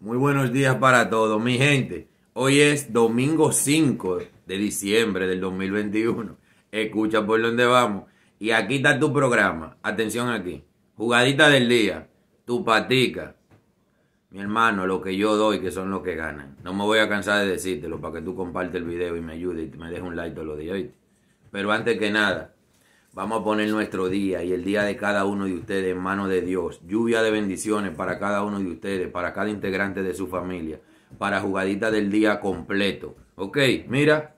Muy buenos días para todos, mi gente. Hoy es domingo 5 de diciembre del 2021. Escucha por dónde vamos. Y aquí está tu programa. Atención aquí. Jugadita del día. Tu patica. Mi hermano, lo que yo doy, que son los que ganan. No me voy a cansar de decírtelo para que tú compartas el video y me ayudes y me dejes un like todos los días. Pero antes que nada, Vamos a poner nuestro día y el día de cada uno de ustedes en manos de Dios. Lluvia de bendiciones para cada uno de ustedes, para cada integrante de su familia, para jugadita del día completo. Ok, mira.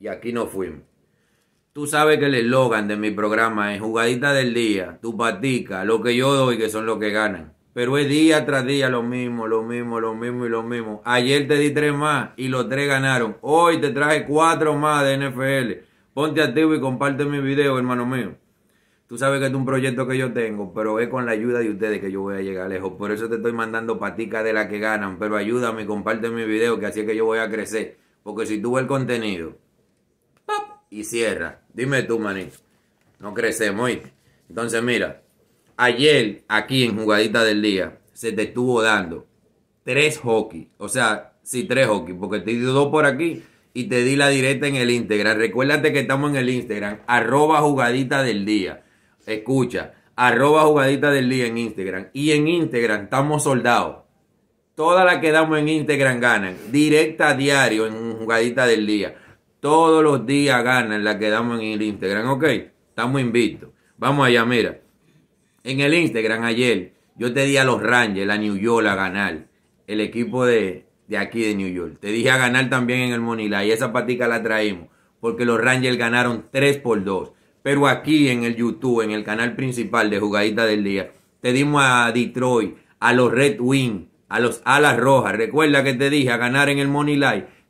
Y aquí nos fuimos. Tú sabes que el eslogan de mi programa es jugadita del día, Tu patica, lo que yo doy que son los que ganan. Pero es día tras día lo mismo, lo mismo, lo mismo y lo mismo. Ayer te di tres más y los tres ganaron. Hoy te traje cuatro más de NFL Ponte activo y comparte mi video, hermano mío. Tú sabes que es un proyecto que yo tengo, pero es con la ayuda de ustedes que yo voy a llegar lejos. Por eso te estoy mandando patitas de las que ganan, pero ayúdame y comparte mi video, que así es que yo voy a crecer. Porque si tú ves el contenido, ¡pop! y cierra. Dime tú, manito. No crecemos, hoy? Entonces, mira, ayer aquí en Jugadita del Día se te estuvo dando tres hockey. O sea, sí, tres hockey, porque te dio dos por aquí y te di la directa en el Instagram. Recuérdate que estamos en el Instagram, arroba jugadita del día. Escucha, arroba jugadita del día en Instagram. Y en Instagram estamos soldados. Todas las que damos en Instagram ganan. Directa a diario en jugadita del día. Todos los días ganan las que damos en el Instagram. Ok, estamos invictos. Vamos allá, mira. En el Instagram ayer yo te di a los Rangers, la New York a ganar. El equipo de, de aquí de New York. Te dije a ganar también en el Monila y esa patica la traemos. porque los Rangers ganaron 3 por 2. Pero aquí en el YouTube, en el canal principal de Jugadita del Día, te dimos a Detroit, a los Red Wings, a los Alas Rojas. Recuerda que te dije a ganar en el Money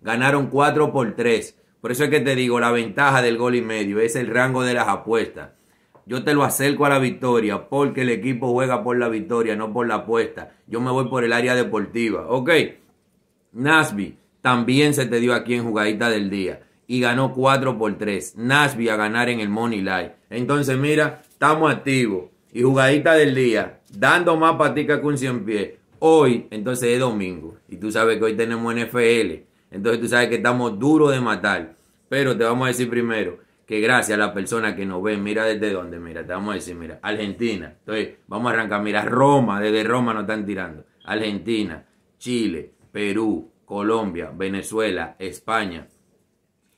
ganaron 4 por 3. Por eso es que te digo, la ventaja del gol y medio es el rango de las apuestas. Yo te lo acerco a la victoria porque el equipo juega por la victoria, no por la apuesta. Yo me voy por el área deportiva. Ok. Nasby también se te dio aquí en jugadita del día y ganó 4 por 3. Nasby a ganar en el Money Live. Entonces, mira, estamos activos y jugadita del día, dando más patica que un 100 pies. Hoy, entonces es domingo y tú sabes que hoy tenemos NFL. Entonces tú sabes que estamos duros de matar. Pero te vamos a decir primero que gracias a la persona que nos ve, mira desde dónde, mira, te vamos a decir, mira, Argentina. Entonces, vamos a arrancar, mira, Roma, desde Roma nos están tirando. Argentina, Chile, Perú, Colombia, Venezuela, España,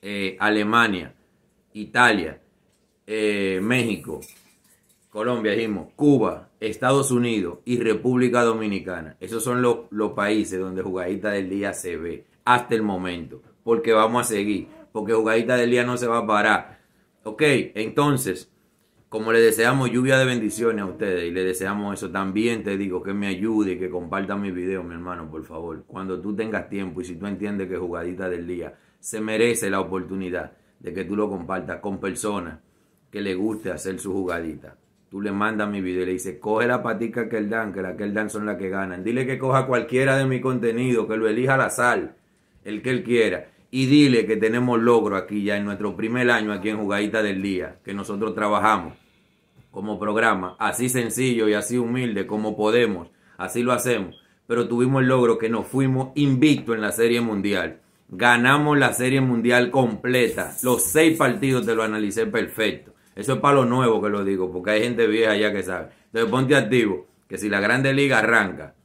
eh, Alemania, Italia, eh, México, Colombia, dijimos, Cuba, Estados Unidos y República Dominicana. Esos son los, los países donde jugadita del día se ve hasta el momento. Porque vamos a seguir. Porque jugadita del día no se va a parar. Ok, entonces como le deseamos lluvia de bendiciones a ustedes y le deseamos eso también, te digo que me ayude y que comparta mi video, mi hermano, por favor. Cuando tú tengas tiempo y si tú entiendes que jugadita del día se merece la oportunidad de que tú lo compartas con personas que le guste hacer su jugadita. Tú le mandas mi video y le dices, coge la patica que el dan, que la que el dan son las que ganan. Dile que coja cualquiera de mi contenido, que lo elija la sal el que él quiera y dile que tenemos logro aquí ya en nuestro primer año aquí en Jugadita del Día, que nosotros trabajamos como programa, así sencillo y así humilde como podemos, así lo hacemos, pero tuvimos el logro que nos fuimos invicto en la Serie Mundial. Ganamos la Serie Mundial completa, los seis partidos te lo analicé perfecto. Eso es para lo nuevo que lo digo, porque hay gente vieja ya que sabe. Entonces ponte activo, que si la Grande Liga arranca,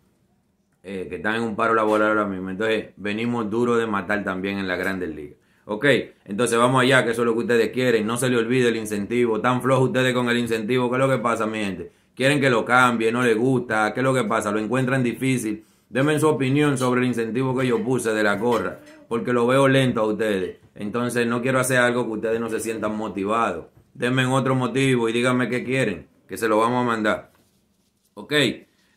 eh, que están en un paro laboral ahora mismo, entonces venimos duro de matar también en la Grande Liga. Ok, entonces vamos allá, que eso es lo que ustedes quieren. No se le olvide el incentivo. Tan flojos ustedes con el incentivo. ¿Qué es lo que pasa, mi gente? Quieren que lo cambie, no les gusta. ¿Qué es lo que pasa? Lo encuentran difícil. Denme su opinión sobre el incentivo que yo puse de la gorra, porque lo veo lento a ustedes. Entonces no quiero hacer algo que ustedes no se sientan motivados. Denme otro motivo y díganme qué quieren, que se lo vamos a mandar. Ok,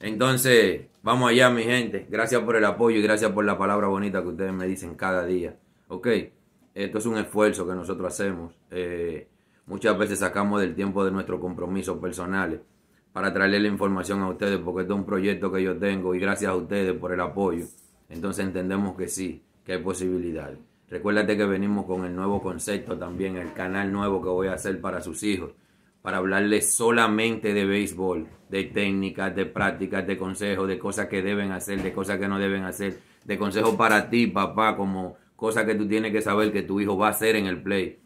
entonces vamos allá, mi gente. Gracias por el apoyo y gracias por la palabra bonita que ustedes me dicen cada día. Ok esto es un esfuerzo que nosotros hacemos. Eh, muchas veces sacamos del tiempo de nuestros compromisos personales para traerle la información a ustedes, porque esto es un proyecto que yo tengo y gracias a ustedes por el apoyo. Entonces entendemos que sí, que hay posibilidades. Recuérdate que venimos con el nuevo concepto también, el canal nuevo que voy a hacer para sus hijos, para hablarles solamente de béisbol, de técnicas, de prácticas, de consejos, de cosas que deben hacer, de cosas que no deben hacer, de consejos para ti, papá, como cosas que tú tienes que saber que tu hijo va a hacer en el play,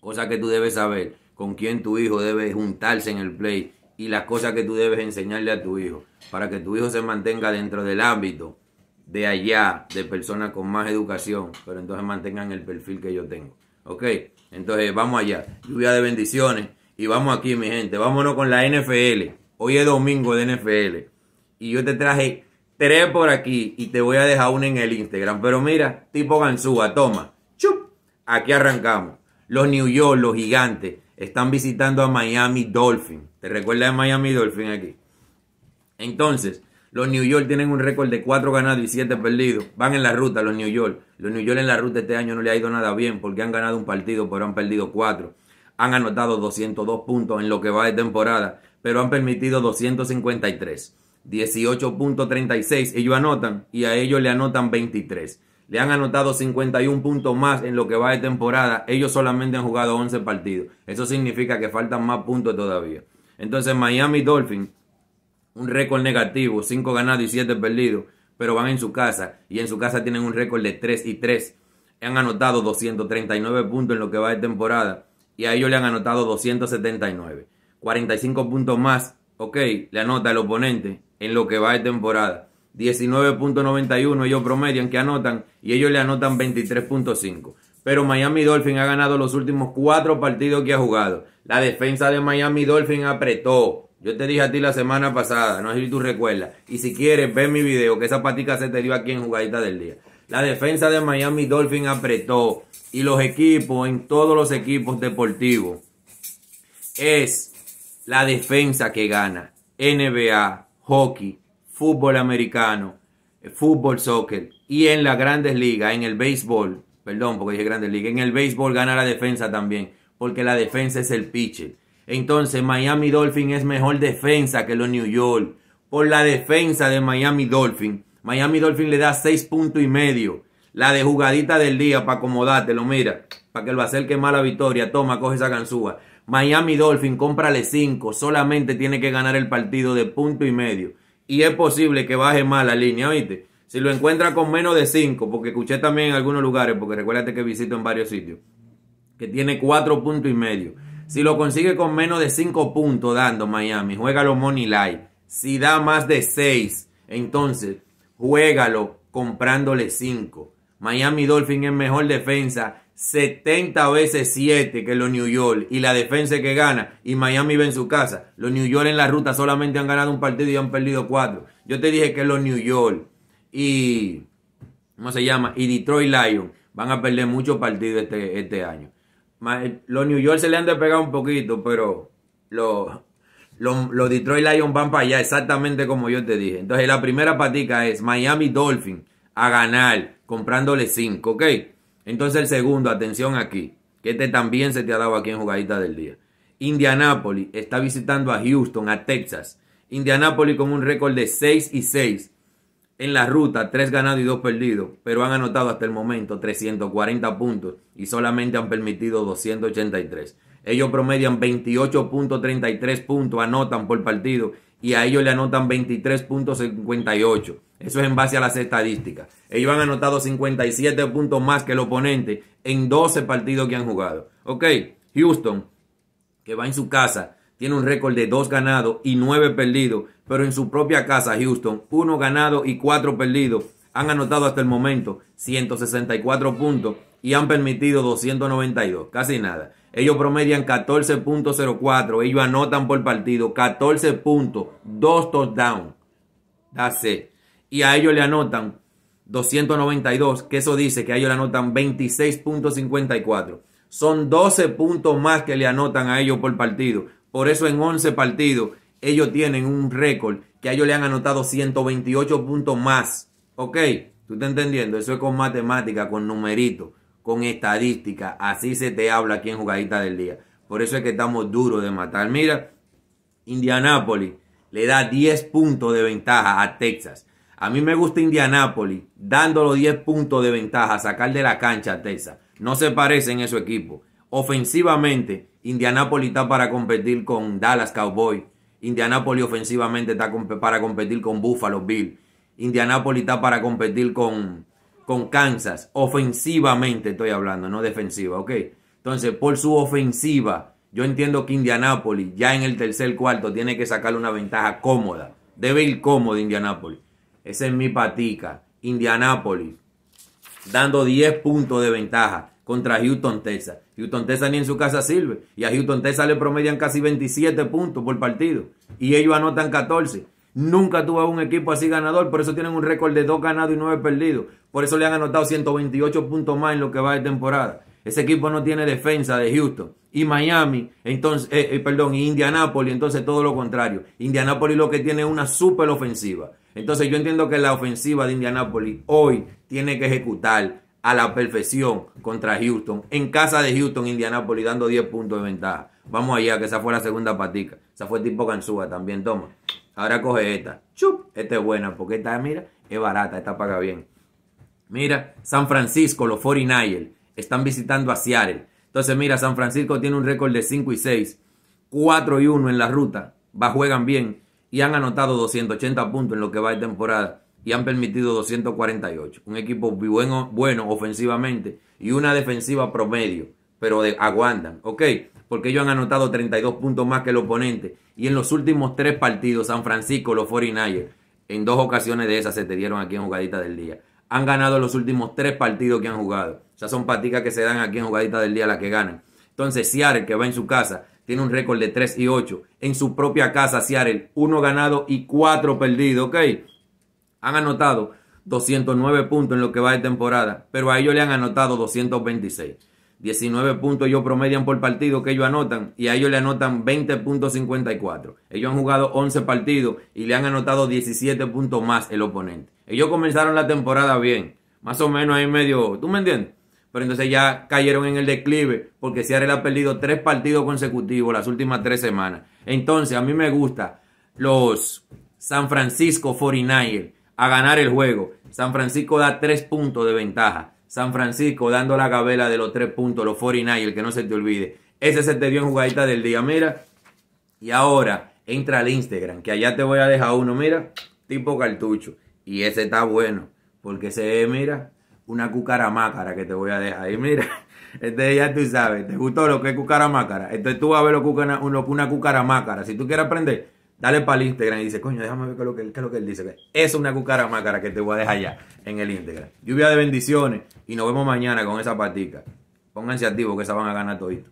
cosas que tú debes saber, con quién tu hijo debe juntarse en el play y las cosas que tú debes enseñarle a tu hijo para que tu hijo se mantenga dentro del ámbito de allá, de personas con más educación, pero entonces mantengan el perfil que yo tengo. ¿Ok? Entonces vamos allá. Lluvia de bendiciones. Y vamos aquí, mi gente. Vámonos con la NFL. Hoy es domingo de NFL. Y yo te traje Tres por aquí y te voy a dejar una en el Instagram. Pero mira, tipo Gansúa, toma. Chup. Aquí arrancamos. Los New York, los gigantes, están visitando a Miami Dolphin. ¿Te recuerdas de Miami Dolphin aquí? Entonces, los New York tienen un récord de 4 ganados y 7 perdidos. Van en la ruta los New York. Los New York en la ruta este año no le ha ido nada bien porque han ganado un partido pero han perdido cuatro. Han anotado 202 puntos en lo que va de temporada, pero han permitido 253. 18.36 ellos anotan y a ellos le anotan 23. Le han anotado 51 puntos más en lo que va de temporada. Ellos solamente han jugado 11 partidos. Eso significa que faltan más puntos todavía. Entonces Miami Dolphins, un récord negativo, 5 ganados y 7 perdidos, pero van en su casa y en su casa tienen un récord de 3 y 3. Han anotado 239 puntos en lo que va de temporada y a ellos le han anotado 279. 45 puntos más, ok, le anota el oponente en lo que va de temporada. 19.91 ellos promedian que anotan y ellos le anotan 23.5. Pero Miami Dolphin ha ganado los últimos cuatro partidos que ha jugado. La defensa de Miami Dolphin apretó. Yo te dije a ti la semana pasada, no sé si tú recuerdas. Y si quieres, ve mi video, que esa patica se te dio aquí en Jugadita del Día. La defensa de Miami Dolphin apretó. Y los equipos, en todos los equipos deportivos, es la defensa que gana. NBA, hockey, fútbol americano, eh, fútbol, soccer y en las grandes ligas, en el béisbol, perdón porque dije grandes ligas, en el béisbol gana la defensa también, porque la defensa es el pitcher. Entonces Miami Dolphin es mejor defensa que los New York. Por la defensa de Miami Dolphin, Miami Dolphin le da seis puntos y medio. La de jugadita del día para acomodártelo, mira, para que lo acerque más la victoria. Toma, coge esa ganzúa. Miami Dolphin, cómprale 5. Solamente tiene que ganar el partido de punto y medio. Y es posible que baje más la línea, ¿oíste? Si lo encuentra con menos de 5, porque escuché también en algunos lugares, porque recuérdate que visito en varios sitios, que tiene 4 puntos y medio. Si lo consigue con menos de 5 puntos dando Miami, juégalo Money Light. Si da más de 6, entonces juégalo comprándole 5. Miami Dolphin es mejor defensa 70 veces 7 que los New York y la defensa que gana y Miami ve en su casa. Los New York en la ruta solamente han ganado un partido y han perdido cuatro. Yo te dije que los New York y ¿cómo se llama? Y Detroit Lions van a perder muchos partidos este, este año. Eh, los New York se le han despegado un poquito, pero los, los, Detroit Lions van para allá exactamente como yo te dije. Entonces la primera patica es Miami Dolphin a ganar comprándole 5, ¿ok? Entonces el segundo, atención aquí, que este también se te ha dado aquí en jugadita del día. Indianápolis está visitando a Houston, a Texas. Indianápolis con un récord de 6 y 6 en la ruta, 3 ganados y 2 perdidos, pero han anotado hasta el momento 340 puntos y solamente han permitido 283. Ellos promedian 28.33 puntos, anotan por partido y a ellos le anotan 23.58. Eso es en base a las estadísticas. Ellos han anotado 57 puntos más que el oponente en 12 partidos que han jugado. Ok, Houston, que va en su casa, tiene un récord de 2 ganados y 9 perdidos, pero en su propia casa, Houston, 1 ganado y 4 perdidos. Han anotado hasta el momento 164 puntos y han permitido 292, casi nada. Ellos promedian 14.04, ellos anotan por partido 14 puntos, 2 touchdowns. That's y a ellos le anotan 292, que eso dice que a ellos le anotan 26.54. Son 12 puntos más que le anotan a ellos por partido. Por eso en 11 partidos ellos tienen un récord que a ellos le han anotado 128 puntos más. ¿Ok? ¿Tú estás entendiendo? Eso es con matemática, con numerito, con estadística. Así se te habla aquí en Jugadita del Día. Por eso es que estamos duros de matar. Mira, Indianápolis le da 10 puntos de ventaja a Texas. A mí me gusta Indianápolis, dándolo 10 puntos de ventaja, sacar de la cancha a Tessa. No se parecen su equipo. Ofensivamente, Indianápolis está para competir con Dallas Cowboys. Indianápolis ofensivamente está para competir con Buffalo Bill. Indianápolis está para competir con, con Kansas. Ofensivamente estoy hablando, no defensiva, ¿ok? Entonces, por su ofensiva, yo entiendo que Indianápolis ya en el tercer cuarto tiene que sacarle una ventaja cómoda. Debe ir cómodo Indianápolis. Esa es mi patica. Indianápolis, dando 10 puntos de ventaja contra Houston, Texas. Houston, Texas ni en su casa sirve. Y a Houston, Texas le promedian casi 27 puntos por partido. Y ellos anotan 14. Nunca tuvo un equipo así ganador, por eso tienen un récord de 2 ganados y 9 perdidos. Por eso le han anotado 128 puntos más en lo que va de temporada. Ese equipo no tiene defensa de Houston. Y Miami, entonces, eh, eh, perdón, y Indianápolis, entonces todo lo contrario. Indianápolis lo que tiene es una super ofensiva. Entonces yo entiendo que la ofensiva de Indianápolis hoy tiene que ejecutar a la perfección contra Houston. En casa de Houston, Indianápolis, dando 10 puntos de ventaja. Vamos allá, que esa fue la segunda patica. Esa fue tipo Ganzúa también, toma. Ahora coge esta. Chup, esta es buena, porque esta, mira, es barata, esta paga bien. Mira, San Francisco, los 49ers, están visitando a Seattle. Entonces, mira, San Francisco tiene un récord de 5 y 6, 4 y 1 en la ruta. Va, juegan bien y han anotado 280 puntos en lo que va de temporada y han permitido 248. Un equipo bueno, bueno ofensivamente y una defensiva promedio, pero aguantan, ¿ok? Porque ellos han anotado 32 puntos más que el oponente y en los últimos tres partidos San Francisco, los 49ers, en dos ocasiones de esas se te dieron aquí en jugadita del día. Han ganado los últimos tres partidos que han jugado. Ya son patitas que se dan aquí en jugadita del día las que ganan. Entonces, are que va en su casa, tiene un récord de 3 y 8. En su propia casa, Seattle, 1 ganado y 4 perdido, ¿ok? Han anotado 209 puntos en lo que va de temporada, pero a ellos le han anotado 226. 19 puntos ellos promedian por partido que ellos anotan y a ellos le anotan 20.54. Ellos han jugado 11 partidos y le han anotado 17 puntos más el oponente. Ellos comenzaron la temporada bien, más o menos ahí medio, ¿tú me entiendes? pero entonces ya cayeron en el declive porque Seattle ha perdido tres partidos consecutivos las últimas tres semanas. Entonces, a mí me gusta los San Francisco 49ers a ganar el juego. San Francisco da tres puntos de ventaja. San Francisco dando la gabela de los tres puntos, los 49ers, que no se te olvide. Ese se te dio en jugadita del día, mira. Y ahora entra al Instagram, que allá te voy a dejar uno, mira, tipo cartucho. Y ese está bueno, porque se mira, una mácara que te voy a dejar. Y mira, este ya tú sabes, ¿te gustó lo que es mácara? Entonces tú vas a ver lo que una, cucara mácara. Si tú quieres aprender, dale para el Instagram y dice, coño, déjame ver qué es lo que, lo que él dice. Es una cucara máscara que te voy a dejar allá en el Instagram. Lluvia de bendiciones y nos vemos mañana con esa patica. Pónganse activos que se van a ganar todito.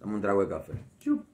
Dame un trago de café. Chup.